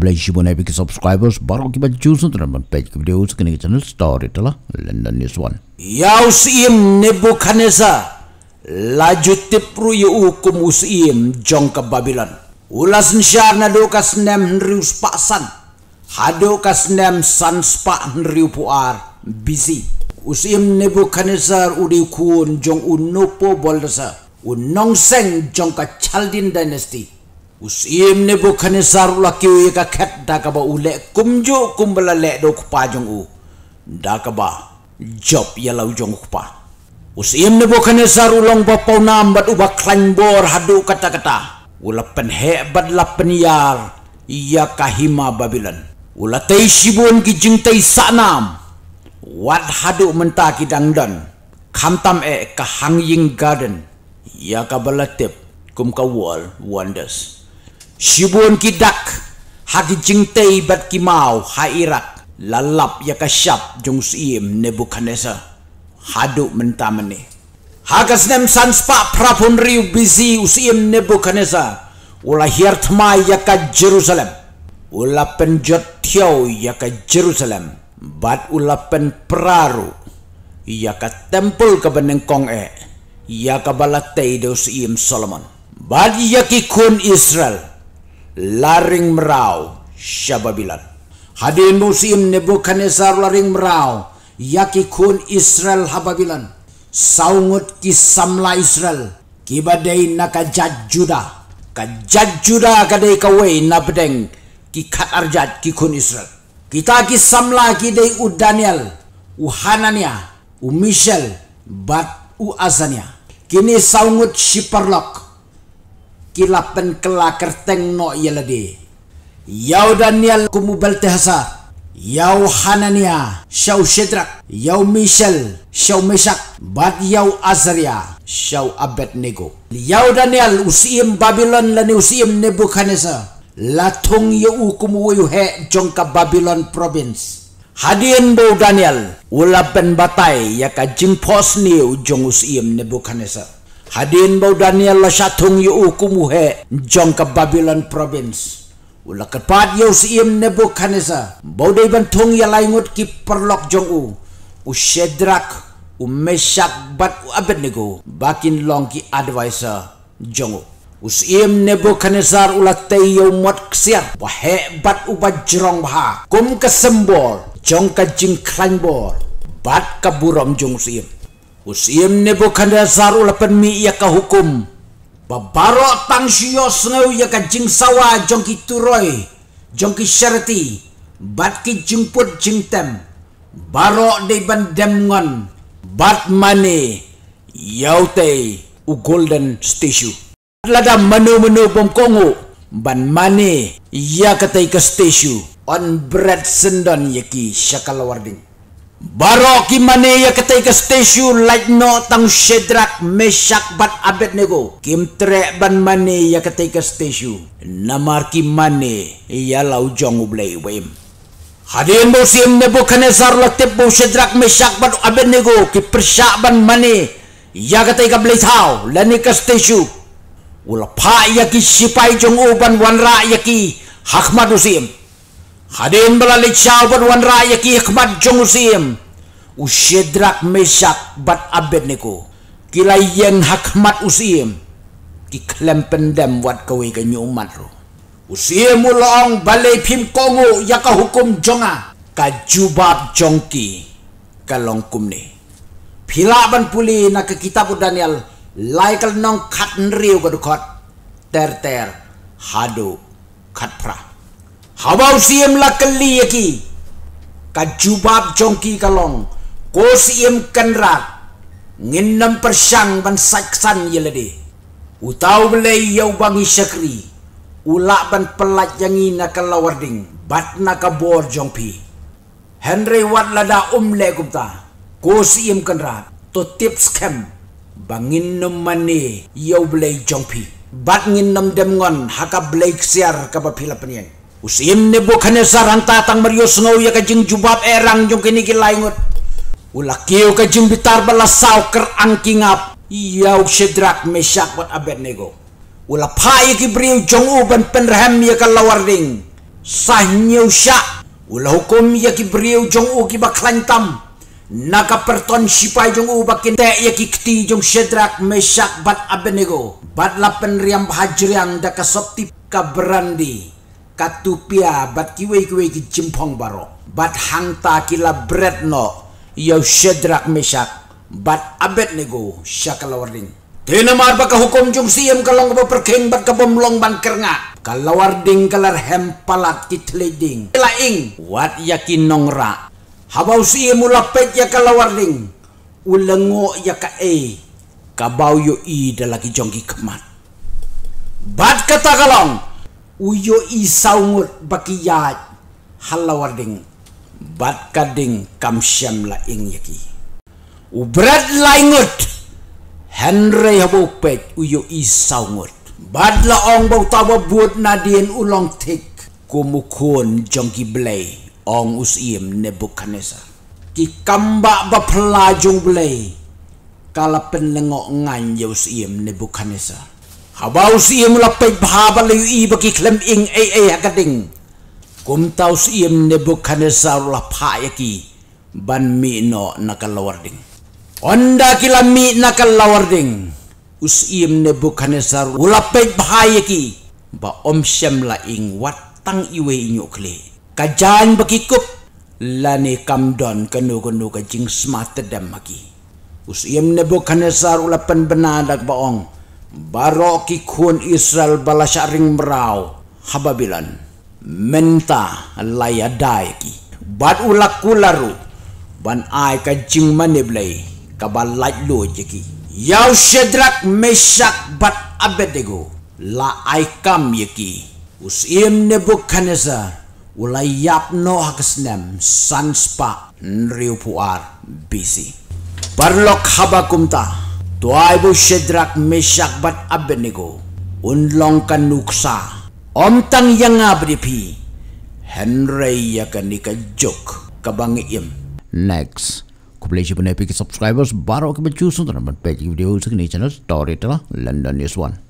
apabila isipun epic subscribers baru kita cuci teman-teman page video sekarang channel story telah London News One. Yausim Nebuchadnezzar laju tipu yu hukum usim jongka Babylon. Ulas nshar na do kas nem rius pasan. Hado kas nem san spa nriu puar busy. Usim Nebuchadnezzar udikun kun jong unopo boldasa. Unong jong ke Chaldin dynasty. Usim ni bukan ni saru laki u ye kaket da kaba ulek kumju kumbala le do kupa jong u. Da kaba job ya lau jong kupa. Usim ni bukan ni saru long bapau nambat uba klan bor hadu kata-kata. Ula penhebat la peniar ia kahima babilan. Ula tei shibun ki jing tei sanam. Wat hadu mentaki dangdan. Kamtam e kahangying garden. Ia kabalatip kumka world wonders. Shibuan kidak Hagi jingtei bat kimau Irak, Lalap ya kasyap jong siim Nebuchadnezzar Haduk mentamani Hagas nem sanspa prapun riu bizi usiim Nebuchadnezzar Ula hiertma ya ka Jerusalem Ula penjot tiau ya Jerusalem Bat ula pen praru Ya ka tempul ka benengkong e Ya ka dos iim Solomon Bat ya kikun Israel laring merau syababilan. Hadir Hadin musim Nebuchadnezzar laring merau yakikun Israel hababilan. Saungut kisamla Israel kibadai nakajat juda. Kajat juda kadai kawai na bedeng, katarjat ki kikun Israel. Kita kisamla kidei ki u Daniel, u Hanania, u Michel, bat u Azania. Kini saungut si kilapen kela kerteng no yeladi. Yau Daniel kumubal tehasa. Yau Hanania, Shau Shedrak, Yau Michel, Shau Mesak, Bat Yau Azaria, Shau Abednego. Yau Daniel usiim Babylon lani usiim Nebuchadnezzar. Latung yau kumuwayu he jongka Babylon province. Hadian do Daniel, ulapan batai yaka jimpos ni ujung usiim Nebuchadnezzar. Hadin bau Daniel la satung yu ukumu he jong ke Babylon province. Ula kepad yu siim Nebuchadnezzar. Bau dey bantung ya laingut ki perlok jong u. U Shedrak, u Meshach bat u Abednego. Bakin long ki advisor jong u. U siim Nebuchadnezzar ula tey yu muat ksir. Wahe bat u bajrong baha. Kum kesembol jong ke jingklanbol. Bat kaburam jong siim. Usiem Nebuchadnezzar ulapan mi ia ka hukum. Babaro tang siyo sengau ia ka jingsawa jongki turoy, jongki syarati, bat ki jingput jingtem. Baro di bandem ngon, bat mane yautay u golden statue. Lada menu-menu pomkongu, ban mane ia katay ka statue. On bread sendon yaki syakalawarding. Barok kimane ya ketai ke stesyu no tang Shedrak Meshak bat Abednego kim trek ban mane ya ketai ke stesyu namar kimane ya lau jong ublei wem Hadien bo sim ne bo kane sar la te bo Shedrak Meshak bat Abednego ki persak ban mane ya ketai ke blei tau la ni ke stesyu ulapa ya ki sipai jong uban wanra ya ki Hakmadusim. Hadin balalik siya upad wan raya ki ikmat chung usim. U Shedrak Meshach bat Abednego. Kila yen hakmat usim. Ki klempen dem wat kawi ganyo umat ro. Usim ulong balay pim kongo yaka hukum jonga. Kajubab jubab jongki kalong kumni. Pilaban puli na kakitabu Daniel. Laikal nong kat nriw kadukot. Ter ter hadu kat prah. Habau siem la keli yaki. Kajubab congki kalong. Ko siem kenra. Nginam persyang ban saksan yeladi. Utau belai yau bangi syakri. Ulak ban pelat yangi nakalawarding. Bat bor jongpi. Henry wat lada umle kumta. Ko siem kenra. To tip skem. Bangin nemane yau belai jongpi. Bat nginam demgon haka belai siar kapa pilapenyeng. Usim ni Bukhanezar ang tatang Marius ngau ya jing jubab erang yung kinikilayngot. Ula ka jing bitar balasaw ker ang kingap. Iyaw Shedrak Meshach wat Abednego. Ula payo kibriyo jong uban penrahem ya ka lawarding. Sahnyo siya. Ula hukum ya kibriyo jong uki baklantam. Nakaperton sipa jong uba kinte ya kikti jong Shedrak Meshach wat Abednego. lapen penriam hajriang da kabrandi katupia bat kiwei kiwei ki cimpong baro bat hangta kila bread no yo shedrak mesak bat abet nego shakalawarding tena mar ba ka hukum jung siem kalong ba perking bat ka bomlong ban kerna kalawarding kalar hempalat ki tleding kila ing wat yakin nongra habau siem mula pet ya kalawarding ulengo ya ka e kabau yo i dalaki jongki kemat bat kata kalong uyo i saungut bakiyat halawar ding bat kading kamsyam la ing yaki ubrat laingut henry habopet uyo i saungut bat la ong bau tawa buat nadien ulong tik kumukun jongki blay ong usiem nebukadnezar ki kamba ba pelajung blay kala penlengok ngan yeusiem nebukadnezar Habaw siya mula pagbhaba i iba kiklam ing ay ay hakating. Kung tao siya nebukanesaw lapaya ki ban mino nakalawar ding. Onda kila mi nakalawar ding. Usiya nebukanesaw ulapay bahaya ki ba omsyam la ing watang iwe inyo kli. Kajan bakikup lani kamdon kanu-kanu kajing smata damaki. Usiya nebukanesaw ulapan benadag baong baro ki kun Israel balasaring merau hababilan menta layadai ki bat ulak kularu ban ai ka jing mane blai kabalat lo jeki yau shedrak mesak bat abedego la ai kam yeki usim nebukhanesa ulai yap no hakasnem sanspa nriupuar bisi Barlok habakumta Tuai bu Shedrak Meshak bat Abednego Unlong kan nuksa Om tang yang ngabripi Henry ya kan jok Kabang iem Next Ku boleh cipun epic subscribers Baru aku bercusun Tentang pagi video ni channel Story Storyteller London News One.